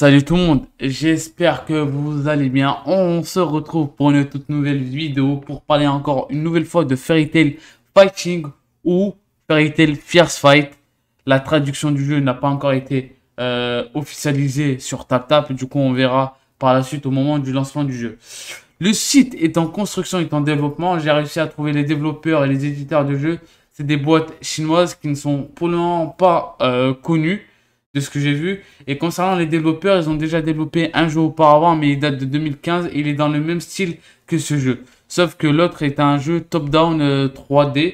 Salut tout le monde, j'espère que vous allez bien. On se retrouve pour une toute nouvelle vidéo pour parler encore une nouvelle fois de Fairy Tail Fighting ou Fairy Tail Fierce Fight. La traduction du jeu n'a pas encore été euh, officialisée sur TapTap, du coup on verra par la suite au moment du lancement du jeu. Le site est en construction, est en développement. J'ai réussi à trouver les développeurs et les éditeurs de jeux. C'est des boîtes chinoises qui ne sont pour le moment pas euh, connues ce que j'ai vu. Et concernant les développeurs, ils ont déjà développé un jeu auparavant, mais il date de 2015. il est dans le même style que ce jeu. Sauf que l'autre est un jeu top-down 3D. Euh,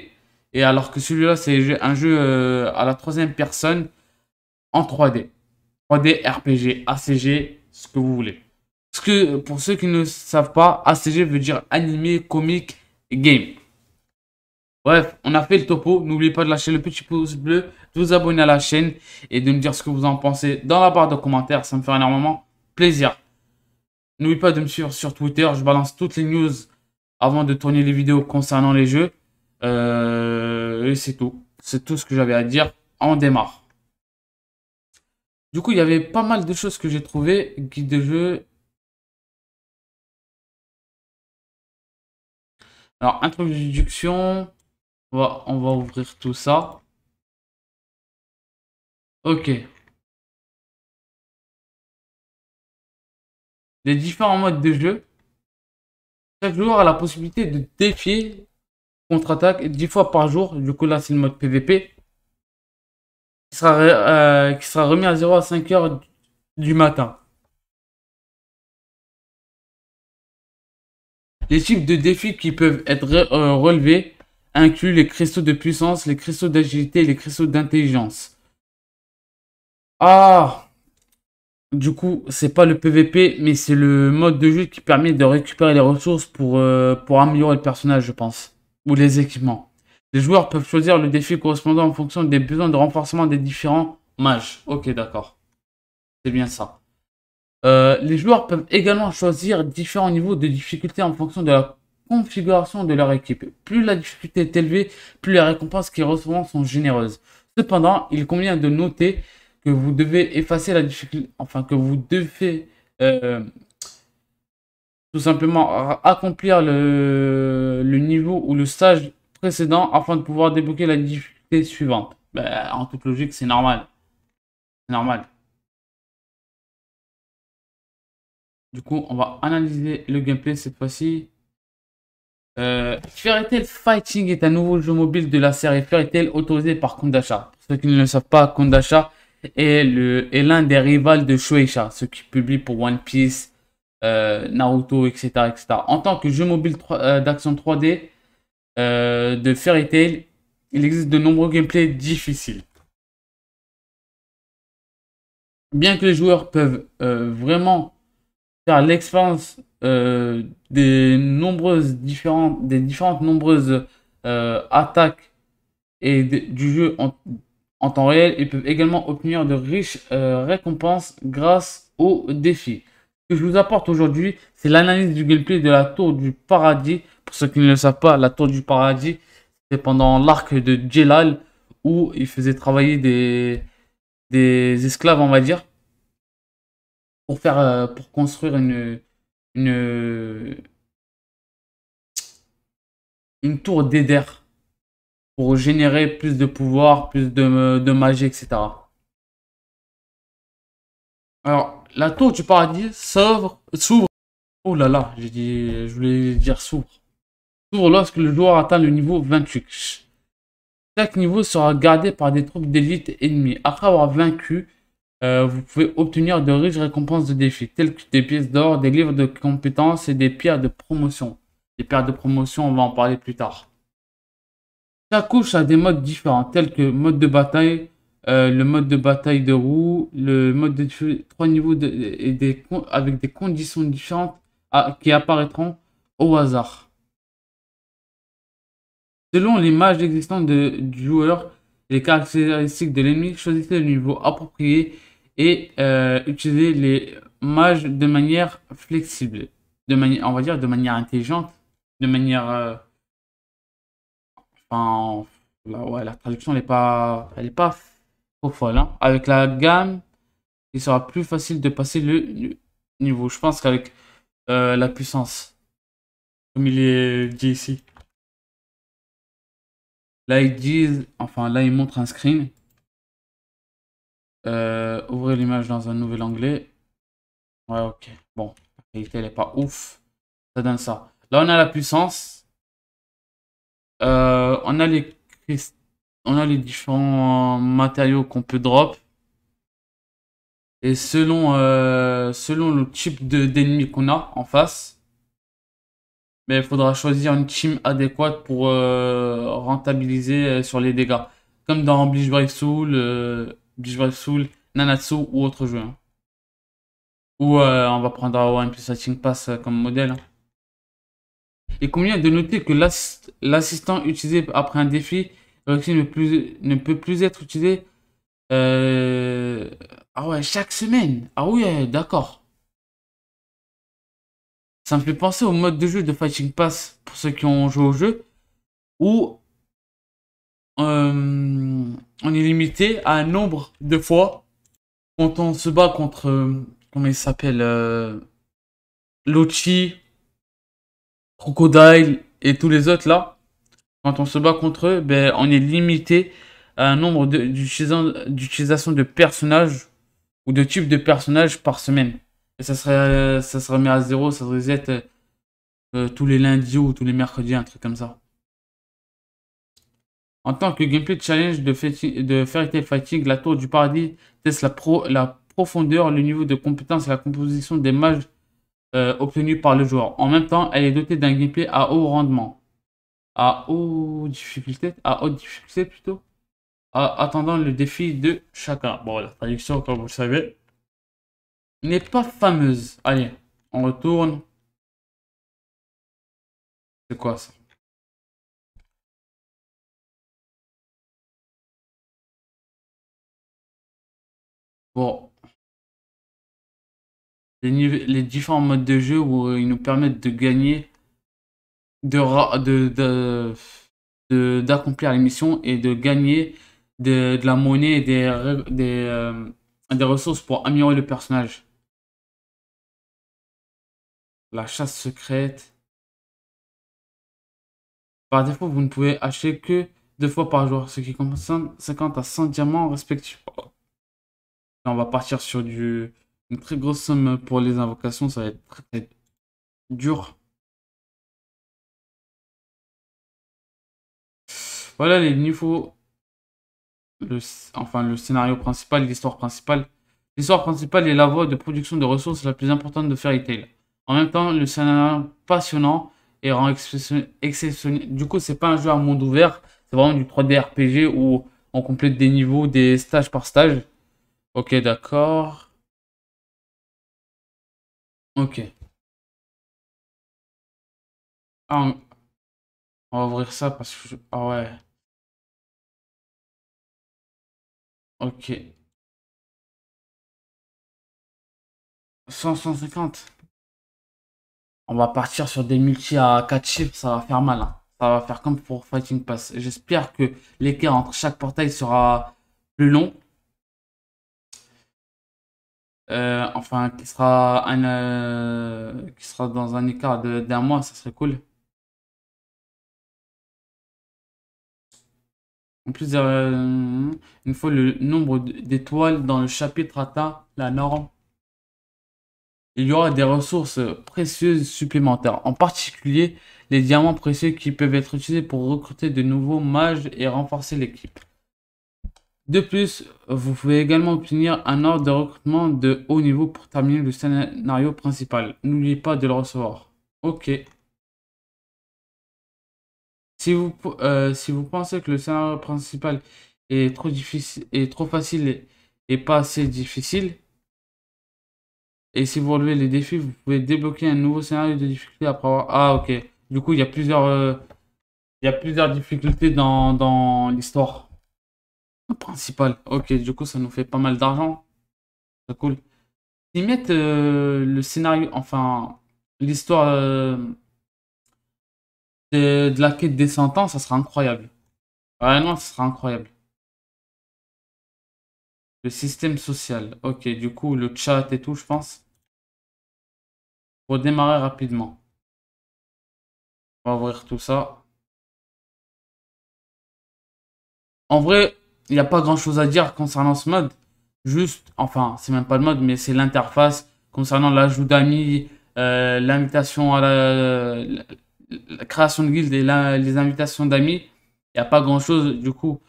et alors que celui-là, c'est un jeu euh, à la troisième personne en 3D. 3D, RPG, ACG, ce que vous voulez. ce que pour ceux qui ne savent pas, ACG veut dire animé, comique, game. Bref, on a fait le topo. N'oubliez pas de lâcher le petit pouce bleu, de vous abonner à la chaîne et de me dire ce que vous en pensez dans la barre de commentaires. Ça me fait énormément plaisir. N'oubliez pas de me suivre sur Twitter. Je balance toutes les news avant de tourner les vidéos concernant les jeux. Euh, et c'est tout. C'est tout ce que j'avais à dire. On démarre. Du coup, il y avait pas mal de choses que j'ai trouvées. Guide de jeu. Alors, introduction. On va, ouvrir tout ça. Ok. Les différents modes de jeu. Chaque joueur a la possibilité de défier contre-attaque 10 fois par jour. Du coup, là, c'est le mode PVP. Qui sera, euh, qui sera remis à 0 à 5 heures du matin. Les types de défis qui peuvent être euh, relevés inclut les cristaux de puissance, les cristaux d'agilité et les cristaux d'intelligence. Ah Du coup, c'est pas le PVP, mais c'est le mode de jeu qui permet de récupérer les ressources pour, euh, pour améliorer le personnage, je pense. Ou les équipements. Les joueurs peuvent choisir le défi correspondant en fonction des besoins de renforcement des différents mages. Ok, d'accord. C'est bien ça. Euh, les joueurs peuvent également choisir différents niveaux de difficulté en fonction de la configuration de leur équipe. Plus la difficulté est élevée, plus les récompenses qu'ils recevront sont généreuses. Cependant, il convient de noter que vous devez effacer la difficulté, enfin que vous devez euh, tout simplement accomplir le, niveau ou le stage précédent afin de pouvoir débloquer la difficulté suivante. Ben, en toute logique, c'est normal. C'est normal. Du coup, on va analyser le gameplay cette fois-ci. Euh, Fairytale Fighting est un nouveau jeu mobile de la série Fairytale autorisé par Kondasha. Pour ceux qui ne le savent pas, Kondasha est l'un des rivales de Shueisha, ceux qui publient pour One Piece, euh, Naruto, etc., etc. En tant que jeu mobile euh, d'action 3D de Fairytale, il existe de nombreux gameplays difficiles. Bien que les joueurs peuvent vraiment l'expérience euh, des nombreuses différentes, des différentes nombreuses euh, attaques et du jeu en, temps réel ils peuvent également obtenir de riches euh, récompenses grâce aux défis. Ce que je vous apporte aujourd'hui, c'est l'analyse du gameplay de la tour du paradis. Pour ceux qui ne le savent pas, la tour du paradis, c'est pendant l'arc de Jelal où il faisait travailler des, des esclaves, on va dire pour faire euh, pour construire une, tour d'Eder pour générer plus de pouvoir, plus de, magie, etc. Alors, la tour du paradis s'ouvre. Oh là là, j'ai dit, je voulais dire s'ouvre. S'ouvre lorsque le joueur atteint le niveau 28. Chaque niveau sera gardé par des troupes d'élite ennemies. Après avoir vaincu euh, vous pouvez obtenir de riches récompenses de défis, telles que des pièces d'or, des livres de compétences et des pierres de promotion. Les pierres de promotion, on va en parler plus tard. Chaque couche a des modes différents, tels que mode de bataille, euh, le mode de bataille de roue, le mode de trois niveaux et avec des conditions différentes qui apparaîtront au hasard. Selon l'image existante de, du joueur, les caractéristiques de l'ennemi, choisissez le niveau approprié et euh, utiliser les mages de manière flexible, de manière, on va dire de manière intelligente, de manière, euh, enfin, la traduction n'est pas, elle est pas trop folle. Hein. Avec la gamme, il sera plus facile de passer le niveau. Je pense qu'avec euh, la puissance, comme il est dit ici. Là, ils disent, enfin là, ils montrent un screen euh, ouvrir l'image dans un nouvel anglais Ouais, ok. Bon, la qualité, elle pas ouf. Ça donne ça. Là, on a la puissance. Euh, on a les on a les différents matériaux qu'on peut drop. Et selon, euh, selon le type d'ennemi qu'on a en face, mais ben, il faudra choisir une team adéquate pour rentabiliser sur les dégâts. Comme dans Bleach Break Soul, Bijutsu Soul, Nanatsu ou autre jeu. Ou euh, on va prendre à plus Fighting Pass euh, comme modèle. Hein. et combien de noter que l'assistant utilisé après un défi ne, ne peut plus être utilisé euh, ah ouais, chaque semaine. Ah oui, d'accord. Ça me fait penser au mode de jeu de Fighting Pass pour ceux qui ont joué au jeu ou euh, on est limité à un nombre de fois quand on se bat contre, euh, comment il s'appelle, euh, Lochi, Crocodile et tous les autres là. Quand on se bat contre eux, ben, on est limité à un nombre d'utilisation de, personnages ou de types de personnages par semaine. Et ça serait, euh, ça serait mis à zéro, ça serait Z tous les lundis ou tous les mercredis, un truc comme ça. En tant que gameplay challenge de, Fairy de Fighting, la tour du paradis teste la, pro, la profondeur, le niveau de compétence et la composition des mages euh, obtenus par le joueur. En même temps, elle est dotée d'un gameplay à haut rendement, à haute difficulté, à haute difficulté plutôt, attendant le défi de chacun. Bon, la traduction, comme vous le savez, n'est pas fameuse. Allez, on retourne. C'est quoi ça Bon, les, différents modes de jeu où euh, ils nous permettent de gagner, d'accomplir de, de, de, les missions et de gagner de, la monnaie et des, des, euh, des ressources pour améliorer le personnage. La chasse secrète. Par défaut, vous ne pouvez acheter que deux fois par jour, ce qui concerne 50 à 100 diamants respectifs on va partir sur du, une très grosse somme pour les invocations. Ça va être très, dur. Voilà les niveaux. enfin, le scénario principal, l'histoire principale. L'histoire principale est la voie de production de ressources la plus importante de Fairy Tail. En même temps, le scénario passionnant et rend exceptionnel. Du coup, c'est pas un jeu à monde ouvert, c'est vraiment du 3D RPG où on complète des niveaux, des stages par stage. Ok, d'accord. Ok. Ah, on... va ouvrir ça parce que... Ah ouais. Ok. 150. On va partir sur des multi à 4 chips, ça va faire mal. Hein. Ça va faire comme pour Fighting Pass. J'espère que l'écart entre chaque portail sera plus long euh, enfin, qui sera, euh, qui sera dans un écart d'un mois, ça serait cool. En plus, une euh, fois le nombre d'étoiles dans le chapitre atteint la norme, il y aura des ressources précieuses supplémentaires, en particulier les diamants précieux qui peuvent être utilisés pour recruter de nouveaux mages et renforcer l'équipe. De plus, vous pouvez également obtenir un ordre de recrutement de haut niveau pour terminer le scénario principal. N'oubliez pas de le recevoir. Ok. Si vous, euh, pensez que le scénario principal est trop, difficile, trop facile et, pas assez difficile, et si vous relevez les défis, vous pouvez débloquer un nouveau scénario de difficulté après avoir... Ah ok. Du coup, il y a plusieurs, euh, y a plusieurs difficultés dans, dans l'histoire. Principal. Ok, du coup, ça nous fait pas mal d'argent. C'est cool. Ils mettent euh, le scénario, enfin, l'histoire euh, de, la quête des cent ans, ça sera incroyable. Vraiment, ça sera incroyable. Le système social. Ok, du coup, le chat et tout, je pense. Pour démarrer rapidement. On va ouvrir tout ça. En vrai, il n'y a pas grand chose à dire concernant ce mode. Juste, enfin, c'est même pas le mode, mais c'est l'interface concernant l'ajout d'amis, euh, l'invitation à la, création de guild et les invitations d'amis. Il n'y a pas grand chose. Du coup,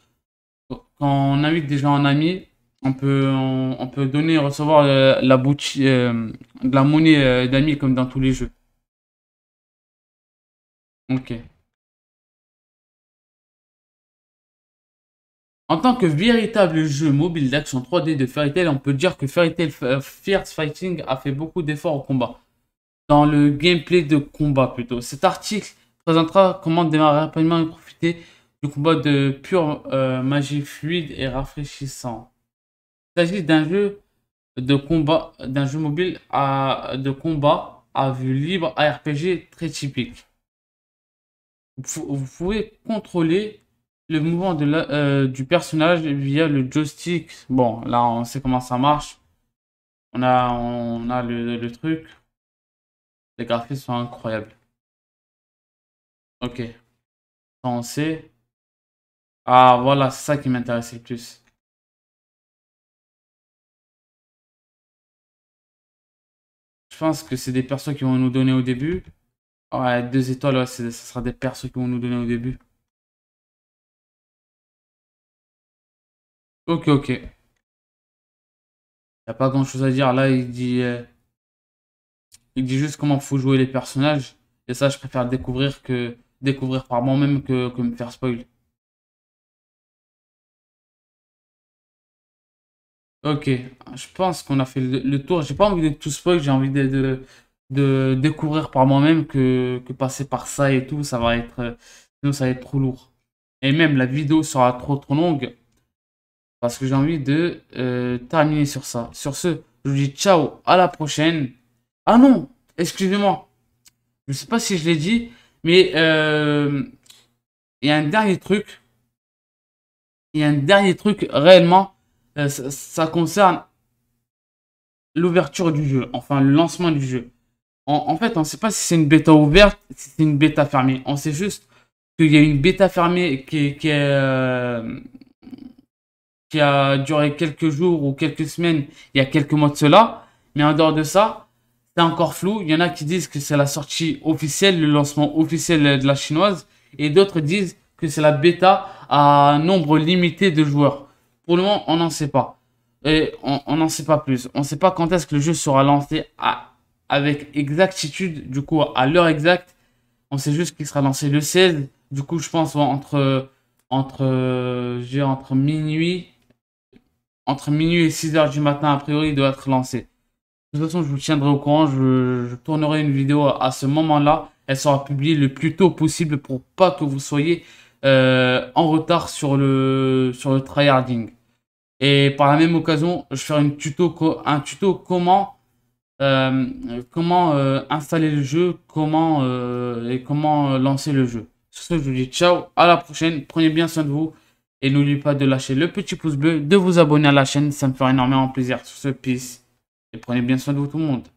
quand on invite des gens en ami, on peut, donner et recevoir euh, la boutique, euh, de la monnaie d'amis comme dans tous les jeux. Ok. En tant que véritable jeu mobile d'action 3D de Fairy Tail, on peut dire que Fairy Tail euh, Fierce Fighting a fait beaucoup d'efforts au combat. Dans le gameplay de combat plutôt. Cet article présentera comment démarrer rapidement et profiter du combat de pure euh, magie fluide et rafraîchissant. Il s'agit d'un jeu de combat, d'un jeu mobile à, de combat à vue libre à RPG très typique. vous pouvez contrôler le mouvement de euh, du personnage via le joystick. Bon, là, on sait comment ça marche. On a, on a le, truc. Les graphismes sont incroyables. Ok. On sait. Ah, voilà, c'est ça qui m'intéressait le plus. Je pense que c'est des persos qui vont nous donner au début. Ouais, deux étoiles, ça sera des persos qui vont nous donner au début. Ok, ok. Il n'y a pas grand chose à dire. Là, il dit. Euh, il dit juste comment faut jouer les personnages. Et ça, je préfère découvrir que découvrir par moi-même que, me faire spoil. Ok, je pense qu'on a fait le, tour. J'ai pas envie de tout spoil, j'ai envie de, de, découvrir par moi-même que, que, passer par ça et tout, ça va être. Euh, sinon, ça va être trop lourd. Et même la vidéo sera trop trop longue. Parce que j'ai envie de euh, terminer sur ça. Sur ce, je vous dis ciao, à la prochaine. Ah non, excusez-moi. Je ne sais pas si je l'ai dit, mais euh, il y a un dernier truc. Il y a un dernier truc réellement. Euh, ça, concerne l'ouverture du jeu, enfin le lancement du jeu. En, fait, on ne sait pas si c'est une bêta ouverte, si c'est une bêta fermée. On sait juste qu'il y a une bêta fermée qui, est qui a duré quelques jours ou quelques semaines il y a quelques mois de cela. Mais en dehors de ça, c'est encore flou. Il y en a qui disent que c'est la sortie officielle, le lancement officiel de la chinoise. Et d'autres disent que c'est la bêta à un nombre limité de joueurs. Pour le moment, on n'en sait pas. Et on n'en sait pas plus. On ne sait pas quand est-ce que le jeu sera lancé avec exactitude, du coup, à l'heure exacte. On sait juste qu'il sera lancé le 16. Du coup, je pense entre, entre, entre minuit entre minuit et 6 heures du matin, a priori, il doit être lancé. De toute façon, je vous tiendrai au courant. Je, tournerai une vidéo à, ce moment-là. Elle sera publiée le plus tôt possible pour pas que vous soyez euh, en retard sur le, sur le tryharding. Et par la même occasion, je ferai une tuto, un tuto comment, euh, comment euh, installer le jeu, comment, et comment lancer le jeu. Sur ce, je vous dis ciao, à la prochaine. Prenez bien soin de vous. Et n'oubliez pas de lâcher le petit pouce bleu, de vous abonner à la chaîne, ça me fera énormément plaisir. Sur ce, peace. Et prenez bien soin de vous tout le monde.